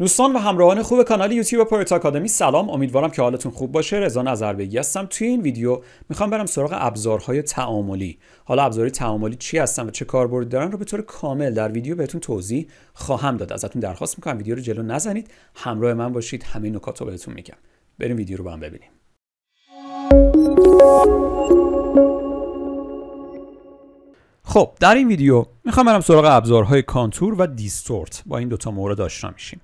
دوستان و همراهان خوب کانال یوتیوب پرت آکادمی سلام امیدوارم که حالتون خوب باشه رضا نظربگی هستم توی این ویدیو میخوام برم سراغ ابزارهای تعاملی حالا ابزارهای تعاملی چی هستن و چه کاربردی دارن رو به طور کامل در ویدیو بهتون توضیح خواهم داد ازتون درخواست میکنم ویدیو رو جلو نزنید همراه من باشید همه نکات رو بهتون میگم بریم ویدیو رو با هم ببینیم خب در این ویدیو میخوام برم سراغ ابزارهای کانتور و دیستورت با این دوتا مورد آشنا میشیم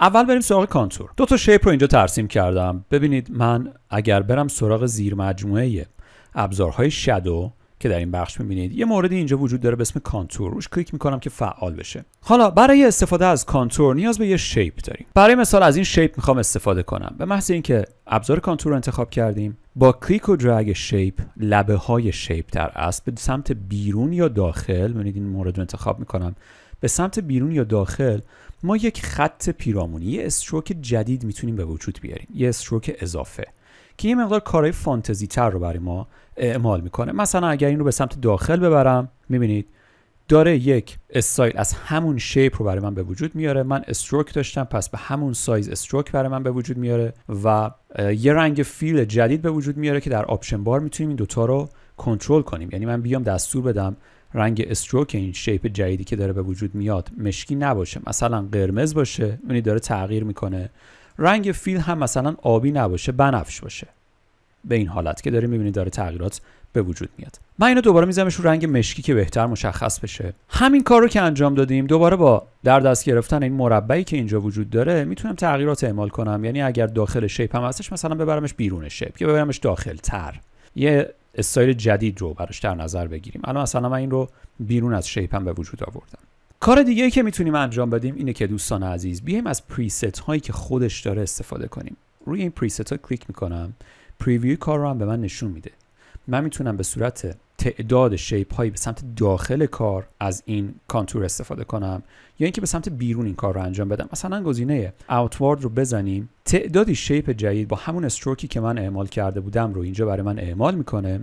اول بریم سراغ کانتور دو تا شیپ رو اینجا ترسیم کردم ببینید من اگر برم سراغ زیر مجموعه ابزارهای شدو که در این بخش می‌بینید یه موردی اینجا وجود داره به اسم کانتور روش کلیک می‌کنم که فعال بشه حالا برای استفاده از کانتور نیاز به یه شیپ داریم برای مثال از این شیپ می‌خوام استفاده کنم به محض اینکه ابزار کانتور رو انتخاب کردیم با کلیک و درگ شیپ لبه های شیپ در اصل به سمت بیرون یا داخل ببینید این مورد رو انتخاب میکنم به سمت بیرون یا داخل ما یک خط پیرامونی یه استروک جدید میتونیم به وجود بیاریم یه استروک اضافه که یه مقدار کارهای فانتزی تر رو برای ما اعمال میکنه مثلا اگر این رو به سمت داخل ببرم میبینید داره یک استایل از همون شیپ رو برای من به وجود میاره من استروک داشتم پس به همون سایز استروک برای من به وجود میاره و یه رنگ فیل جدید به وجود میاره که در آپشن بار میتونیم این دوتا رو کنترل کنیم یعنی من بیام دستور بدم رنگ استروک این شیپ جدیدی که داره به وجود میاد مشکی نباشه مثلا قرمز باشه اونی داره تغییر میکنه رنگ فیل هم مثلا آبی نباشه بنفش باشه به این حالت که داری میبینید داره تغییرات به وجود میاد من اینو دوباره میزنمش رو رنگ مشکی که بهتر مشخص بشه همین کار رو که انجام دادیم دوباره با در دست گرفتن این مربعی که اینجا وجود داره میتونم تغییرات اعمال کنم یعنی اگر داخل شیپ هم هستش مثلا ببرمش بیرون شیپ یا ببرمش داخل تر یه استایل جدید رو براش در نظر بگیریم الان مثلا من این رو بیرون از شیپم به وجود آوردم کار دیگه ای که میتونیم انجام بدیم اینه که دوستان عزیز بیایم از پریست هایی که خودش داره استفاده کنیم روی این پریست ها کلیک میکنم پریویو کار رو هم به من نشون میده من میتونم به صورت تعداد شیپ هایی به سمت داخل کار از این کانتور استفاده کنم یا اینکه به سمت بیرون این کار رو انجام بدم مثلا گزینه اوتوارد رو بزنیم تعدادی شیپ جدید با همون استروکی که من اعمال کرده بودم رو اینجا برای من اعمال میکنه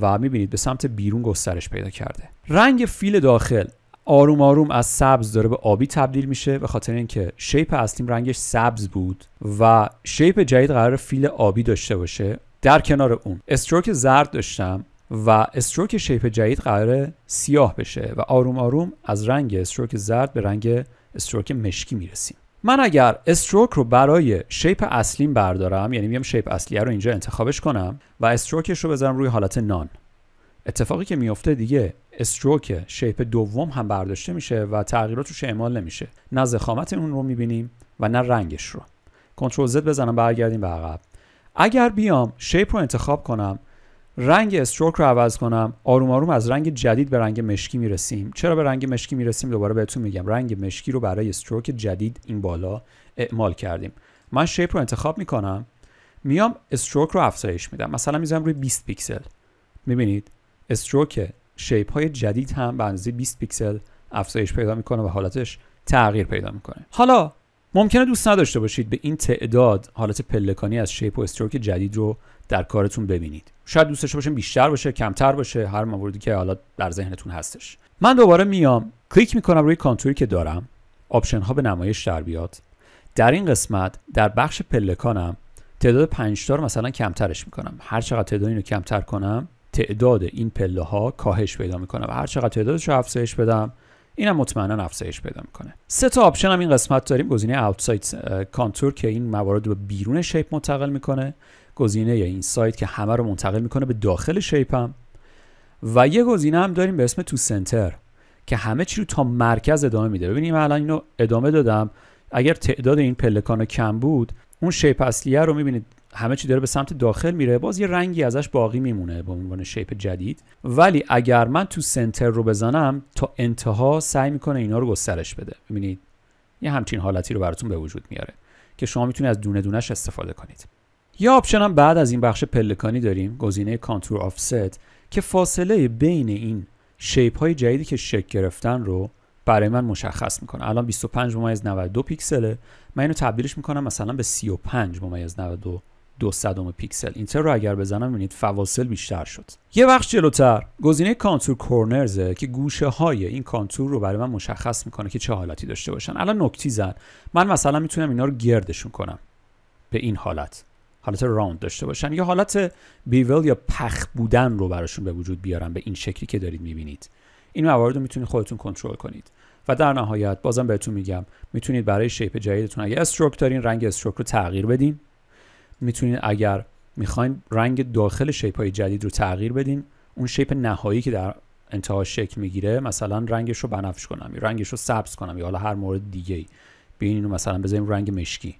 و میبینید به سمت بیرون گسترش پیدا کرده رنگ فیل داخل آروم آروم از سبز داره به آبی تبدیل میشه به خاطر اینکه شیپ اصلیم رنگش سبز بود و شیپ جدید قرار فیل آبی داشته باشه در کنار اون استروک زرد داشتم و استروک شیپ جدید قرار سیاه بشه و آروم آروم از رنگ استروک زرد به رنگ استروک مشکی میرسیم من اگر استروک رو برای شیپ اصلیم بردارم یعنی میام شیپ اصلیه رو اینجا انتخابش کنم و استروکش رو بذارم روی حالت نان اتفاقی که میفته دیگه استروک شیپ دوم هم برداشته میشه و تغییرات روش اعمال نمیشه نه زخامت اون رو میبینیم و نه رنگش رو کنترل زد بزنم برگردیم به عقب اگر بیام شیپ رو انتخاب کنم رنگ استروک رو عوض کنم آروم آروم از رنگ جدید به رنگ مشکی میرسیم چرا به رنگ مشکی میرسیم دوباره بهتون میگم رنگ مشکی رو برای استروک جدید این بالا اعمال کردیم من شیپ رو انتخاب میکنم میام استروک رو افزایش میدم مثلا میذارم روی 20 پیکسل میبینید استروک شیپ های جدید هم به اندازه 20 پیکسل افزایش پیدا میکنه و حالتش تغییر پیدا میکنه حالا ممکنه دوست نداشته باشید به این تعداد حالت پلکانی از شیپ و استروک جدید رو در کارتون ببینید شاید دوست داشته باشم بیشتر باشه کمتر باشه هر موردی که حالا در ذهنتون هستش من دوباره میام کلیک میکنم روی کانتوری که دارم آپشن ها به نمایش در بیاد در این قسمت در بخش پلکانم تعداد 5 تا رو مثلا کمترش میکنم هر چقدر تعداد اینو کمتر کنم تعداد این پله ها کاهش پیدا میکنه و هر چقدر تعدادش رو افزایش بدم هم مطمئنا افزایش پیدا میکنه سه تا آپشن هم این قسمت داریم گزینه اوتساید کانتور که این موارد رو به بیرون شیپ منتقل میکنه گزینه یا سایت که همه رو منتقل میکنه به داخل شیپ هم و یه گزینه هم داریم به اسم تو سنتر که همه چی رو تا مرکز ادامه میده ببینیم الان اینو ادامه دادم اگر تعداد این پلکان کم بود اون شیپ اصلیه رو میبینید همه چی داره به سمت داخل میره باز یه رنگی ازش باقی میمونه به عنوان شیپ جدید ولی اگر من تو سنتر رو بزنم تا انتها سعی میکنه اینا رو گسترش بده ببینید یه همچین حالتی رو براتون به وجود میاره که شما میتونید از دونه دونش استفاده کنید یا آپشن هم بعد از این بخش پلکانی داریم گزینه کانتور آفست که فاصله بین این شیپ های جدیدی که شکل گرفتن رو برای من مشخص میکنه الان 25 ممیز 92 پیکسله من اینو تبدیلش میکنم مثلا به 35 ممیز 92 200 پیکسل اینتر رو اگر بزنم ببینید فواصل بیشتر شد یه وقت جلوتر گزینه کانتور کورنرزه که گوشه های این کانتور رو برای من مشخص میکنه که چه حالتی داشته باشن الان نکتی زن من مثلا میتونم اینا رو گردشون کنم به این حالت حالت راوند داشته باشن یا حالت بیول یا پخ بودن رو براشون به وجود بیارم به این شکلی که دارید میبینید این موارد رو میتونید خودتون کنترل کنید و در نهایت بازم بهتون میگم میتونید برای شیپ جدیدتون اگه استروک دارین رنگ استروک رو تغییر بدین میتونین اگر میخواین رنگ داخل شیپ های جدید رو تغییر بدین اون شیپ نهایی که در انتها شکل میگیره مثلا رنگش رو بنفش کنم یا رنگش رو سبز کنم یا حالا هر مورد دیگه ای و مثلا بذاریم رنگ مشکی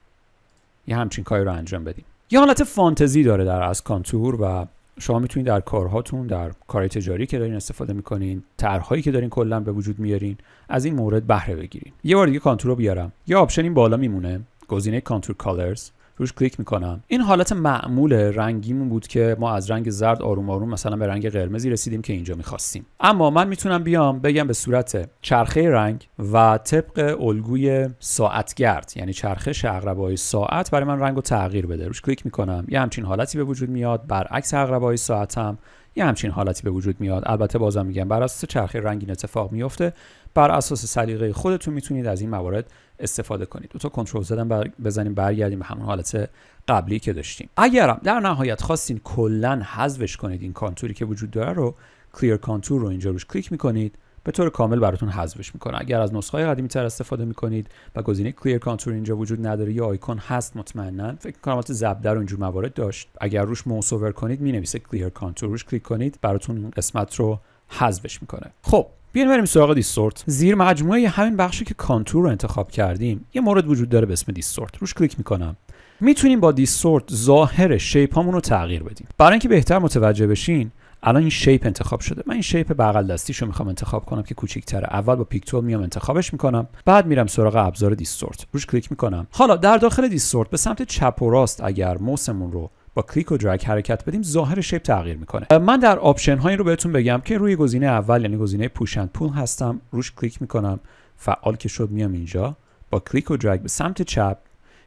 یه همچین کاری رو انجام بدیم یه حالت فانتزی داره در از کانتور و شما میتونید در کارهاتون در کار تجاری که دارین استفاده میکنین طرحهایی که دارین کلا به وجود میارین از این مورد بهره بگیرین یه بار دیگه کانتور رو بیارم یه آپشن این بالا میمونه گزینه کانتور کالرز روش کلیک میکنم این حالت معمول رنگیمون بود که ما از رنگ زرد آروم آروم مثلا به رنگ قرمزی رسیدیم که اینجا میخواستیم اما من میتونم بیام بگم به صورت چرخه رنگ و طبق الگوی ساعتگرد یعنی چرخش عقربه‌های ساعت برای من رنگ رو تغییر بده روش کلیک میکنم یه همچین حالتی به وجود میاد برعکس ساعت ساعتم یه همچین حالتی به وجود میاد البته بازم میگم بر اساس چرخه رنگین اتفاق میفته بر اساس سلیقه خودتون میتونید از این موارد استفاده کنید تا کنترل زدن بزنیم برگردیم به همون حالت قبلی که داشتیم اگرم در نهایت خواستین کلا حذفش کنید این کانتوری که وجود داره رو کلیر کانتور رو اینجا روش کلیک میکنید به طور کامل براتون حذفش میکنه اگر از نسخه قدیمی تر استفاده میکنید و گزینه کلیر کانتور اینجا وجود نداره یا آیکون هست مطمئنا فکر کنم البته زبده در اونجور موارد داشت اگر روش موس کنید مینویسه کلیر کانتور روش کلیک کنید براتون قسمت رو حذفش میکنه خب بیاین بریم سراغ دیستورت زیر مجموعه همین بخشی که کانتور رو انتخاب کردیم یه مورد وجود داره به اسم دیستورت روش کلیک میکنم میتونیم با دیستورت ظاهر شیپ هامون رو تغییر بدیم برای اینکه بهتر متوجه بشین الان این شیپ انتخاب شده من این شیپ بغل دستیشو میخوام انتخاب کنم که کوچیک‌تره اول با پیک تول میام انتخابش میکنم بعد میرم سراغ ابزار دیستورت روش کلیک میکنم حالا در داخل دیستورت به سمت چپ و راست اگر موسمون رو با کلیک و درگ حرکت بدیم ظاهر شیپ تغییر میکنه من در آپشن های رو بهتون بگم که روی گزینه اول یعنی گزینه پوشند پول هستم روش کلیک میکنم فعال که شد میام اینجا با کلیک و درگ به سمت چپ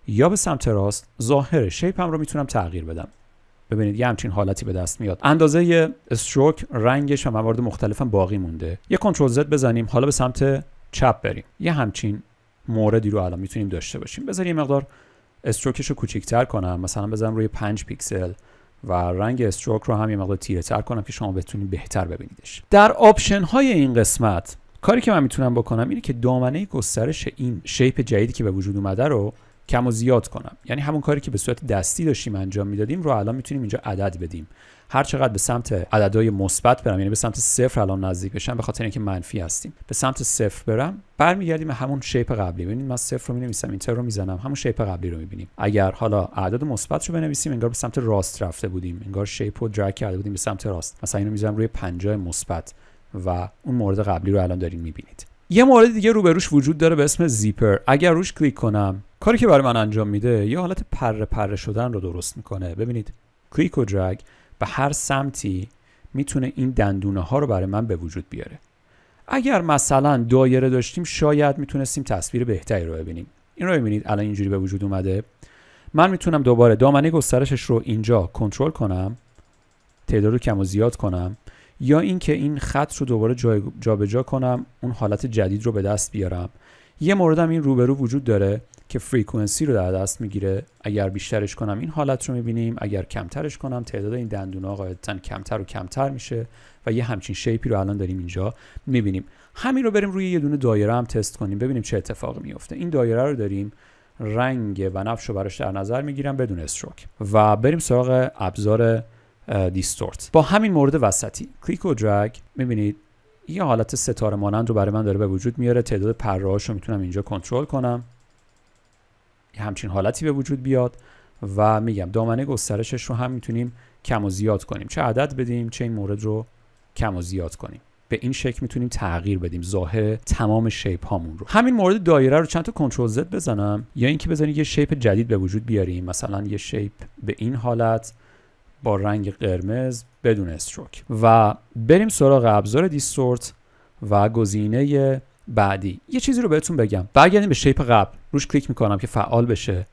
یا به سمت راست ظاهر شیپم رو میتونم تغییر بدم ببینید یه همچین حالتی به دست میاد اندازه استروک رنگش و موارد مختلفم باقی مونده یه کنترل زد بزنیم حالا به سمت چپ بریم یه همچین موردی رو الان میتونیم داشته باشیم بذار یه مقدار استروکش رو کوچیک‌تر کنم مثلا بذارم روی 5 پیکسل و رنگ استروک رو هم یه مقدار تیره تر کنم که شما بتونید بهتر ببینیدش در آپشن های این قسمت کاری که من میتونم بکنم اینه که دامنه گسترش این شیپ جدیدی که به وجود اومده رو کم و زیاد کنم یعنی همون کاری که به صورت دستی داشتیم انجام میدادیم رو الان میتونیم اینجا عدد بدیم هر چقدر به سمت عددهای مثبت برم یعنی به سمت صفر الان نزدیک بشم به خاطر اینکه منفی هستیم به سمت صفر برم برمیگردیم به همون شیپ قبلی ببینید من صفر رو مینویسم اینتر رو میزنم همون شیپ قبلی رو میبینیم اگر حالا اعداد مثبت رو بنویسیم انگار به سمت راست رفته بودیم انگار شیپ رو درک کرده بودیم به سمت راست مثلا اینو میذارم روی 50 مثبت و اون مورد قبلی رو الان دارین میبینید یه مورد دیگه روبروش وجود داره به اسم زیپر اگر روش کلیک کنم کاری که برای من انجام میده یه حالت پره پره شدن رو درست میکنه ببینید کلیک و درگ به هر سمتی میتونه این دندونه ها رو برای من به وجود بیاره اگر مثلا دایره داشتیم شاید میتونستیم تصویر بهتری رو ببینیم این رو ببینید الان اینجوری به وجود اومده من میتونم دوباره دامنه گسترشش رو اینجا کنترل کنم تعداد رو کم و زیاد کنم یا اینکه این خط رو دوباره جابجا جا کنم اون حالت جدید رو به دست بیارم یه موردم این روبرو وجود داره که فریکونسی رو در دست میگیره اگر بیشترش کنم این حالت رو میبینیم اگر کمترش کنم تعداد این دندونا قاعدتا کمتر و کمتر میشه و یه همچین شیپی رو الان داریم اینجا میبینیم همین رو بریم روی یه دونه دایره هم تست کنیم ببینیم چه اتفاقی میفته این دایره رو داریم رنگ و نفش رو براش در نظر میگیرم بدون استروک و بریم سراغ ابزار دیستورت با همین مورد وسطی کلیک و درگ میبینید یه حالت ستاره مانند رو برای من داره به وجود میاره تعداد پرهاش رو میتونم اینجا کنترل کنم همچین حالتی به وجود بیاد و میگم دامنه گسترشش رو هم میتونیم کم و زیاد کنیم چه عدد بدیم چه این مورد رو کم و زیاد کنیم به این شکل میتونیم تغییر بدیم ظاهر تمام شیپ هامون رو همین مورد دایره رو چند تا کنترل زد بزنم یا اینکه بزنیم یه شیپ جدید به وجود بیاریم مثلا یه شیپ به این حالت با رنگ قرمز بدون استروک و بریم سراغ ابزار دیستورت و گزینه بعدی یه چیزی رو بهتون بگم برگردیم به شیپ قبل روش کلیک میکنم که فعال بشه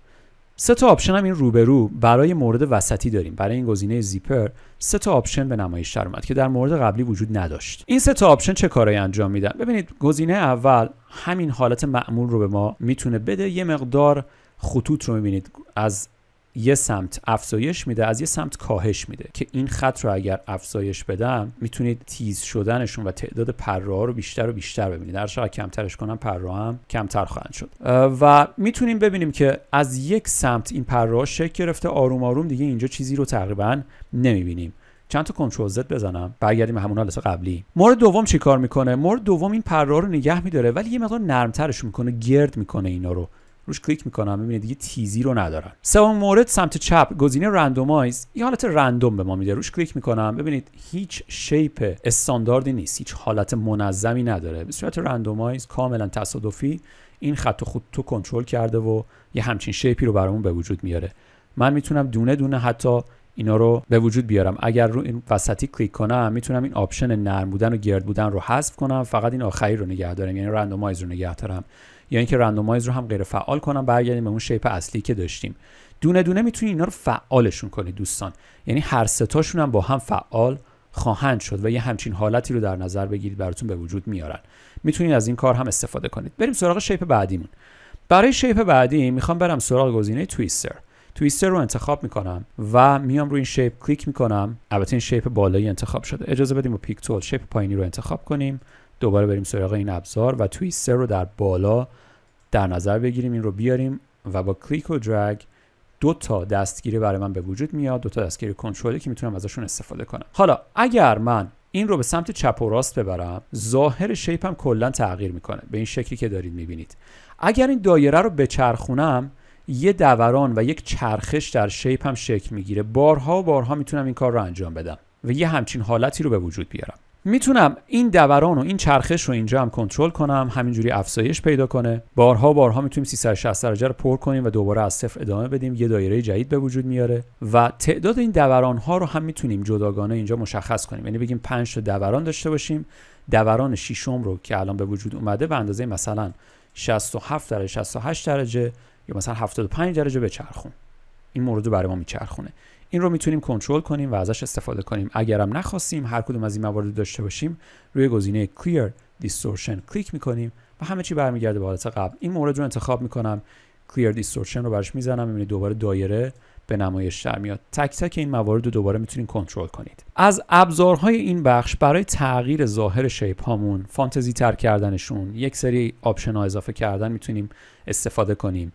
سه تا آپشن هم این روبرو برای مورد وسطی داریم برای این گزینه زیپر سه تا آپشن به نمایش در اومد که در مورد قبلی وجود نداشت این سه تا آپشن چه کارایی انجام میدن ببینید گزینه اول همین حالت معمول رو به ما میتونه بده یه مقدار خطوط رو میبینید از یه سمت افزایش میده از یه سمت کاهش میده که این خط رو اگر افزایش بدم میتونید تیز شدنشون و تعداد پرراها رو بیشتر و بیشتر ببینید در شاید کمترش کنم پره‌ها هم کمتر خواهند شد و میتونیم ببینیم که از یک سمت این پره‌ها شکل گرفته آروم آروم دیگه اینجا چیزی رو تقریبا نمیبینیم چند تا کنترل زد بزنم برگردیم همون حالت قبلی مورد دوم چیکار میکنه مورد دوم این پرا رو نگه میداره ولی یه مقدار نرمترش میکنه گرد میکنه اینا رو روش کلیک میکنم میبینید دیگه تیزی رو ندارم سوم مورد سمت چپ گزینه رندومایز یه حالت رندوم به ما میده روش کلیک میکنم ببینید هیچ شیپ استانداردی نیست هیچ حالت منظمی نداره به صورت رندومایز کاملا تصادفی این خط خود تو کنترل کرده و یه همچین شیپی رو برامون به وجود میاره من میتونم دونه دونه حتی اینا رو به وجود بیارم اگر رو این وسطی کلیک کنم میتونم این آپشن نرم بودن و گرد بودن رو حذف کنم فقط این آخری رو نگه دارم یعنی رندومایز رو نگه دارم یا اینکه رندومایز رو هم غیر فعال کنم برگردیم به اون شیپ اصلی که داشتیم دونه دونه میتونید اینا رو فعالشون کنید دوستان یعنی هر ستاشون هم با هم فعال خواهند شد و یه همچین حالتی رو در نظر بگیرید براتون به وجود میارن میتونید از این کار هم استفاده کنید بریم سراغ شیپ بعدیمون برای شیپ بعدی میخوام برم سراغ گزینه تویستر تویستر رو انتخاب میکنم و میام روی این شیپ کلیک میکنم البته این شیپ بالایی انتخاب شده اجازه بدیم و تول شیپ پایینی رو انتخاب کنیم دوباره بریم سراغ این ابزار و توی سر رو در بالا در نظر بگیریم این رو بیاریم و با کلیک و درگ دو تا دستگیری برای من به وجود میاد دو تا دستگیری کنترلی که میتونم ازشون استفاده کنم حالا اگر من این رو به سمت چپ و راست ببرم ظاهر شیپم کلا تغییر میکنه به این شکلی که دارید میبینید اگر این دایره رو بچرخونم یه دوران و یک چرخش در شیپ هم شکل میگیره بارها و بارها میتونم این کار رو انجام بدم و یه همچین حالتی رو به وجود بیارم میتونم این دوران و این چرخش رو اینجا هم کنترل کنم همینجوری افزایش پیدا کنه بارها بارها میتونیم 360 درجه رو پر کنیم و دوباره از صفر ادامه بدیم یه دایره جدید به وجود میاره و تعداد این دوران ها رو هم میتونیم جداگانه اینجا مشخص کنیم یعنی بگیم 5 تا دوران داشته باشیم دوران ششم رو که الان به وجود اومده به اندازه مثلا 67 درجه 68 درجه یا مثلا 75 درجه بچرخون این مورد رو برای ما میچرخونه این رو میتونیم کنترل کنیم و ازش استفاده کنیم اگرم نخواستیم هر کدوم از این موارد داشته باشیم روی گزینه Clear Distortion کلیک میکنیم و همه چی برمیگرده به حالت قبل این مورد رو انتخاب میکنم Clear Distortion رو برش میزنم میبینید دوباره دایره به نمایش در میاد تک تک این موارد رو دوباره میتونیم کنترل کنید از ابزارهای این بخش برای تغییر ظاهر شیپ هامون فانتزی تر کردنشون یک سری آپشن اضافه کردن میتونیم استفاده کنیم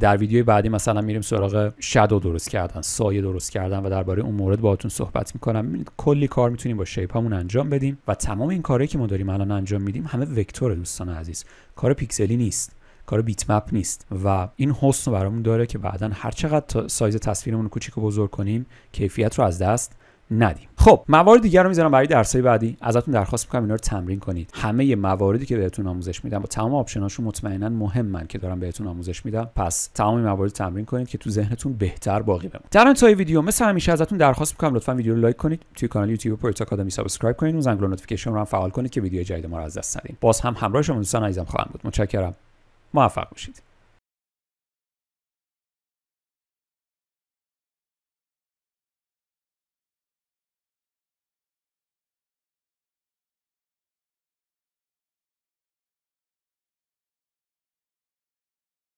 در ویدیوی بعدی مثلا میریم سراغ شادو درست کردن سایه درست کردن و درباره اون مورد باهاتون صحبت میکنم کلی کار میتونیم با شیپ هامون انجام بدیم و تمام این کارهایی که ما داریم الان انجام میدیم همه وکتور دوستان عزیز کار پیکسلی نیست کار بیت مپ نیست و این حسن برامون داره که بعدا هر چقدر سایز تصویرمون کوچیک و بزرگ کنیم کیفیت رو از دست ندیم خب موارد دیگر رو میذارم برای درسای بعدی ازتون درخواست میکنم اینا رو تمرین کنید همه مواردی که بهتون آموزش میدم با تمام آپشناشون مطمئنا مهمن که دارم بهتون آموزش میدم پس تمام موارد تمرین کنید که تو ذهنتون بهتر باقی بمونه در انتهای ویدیو مثل همیشه ازتون درخواست میکنم لطفا ویدیو رو لایک کنید توی کانال یوتیوب پروتو آکادمی سابسکرایب کنید و زنگوله نوتیفیکیشن رو هم فعال کنید که ویدیو جدید ما رو از دست ندید باز هم همراه شما دوستان عزیزم خواهم بود متشکرم موفق باشید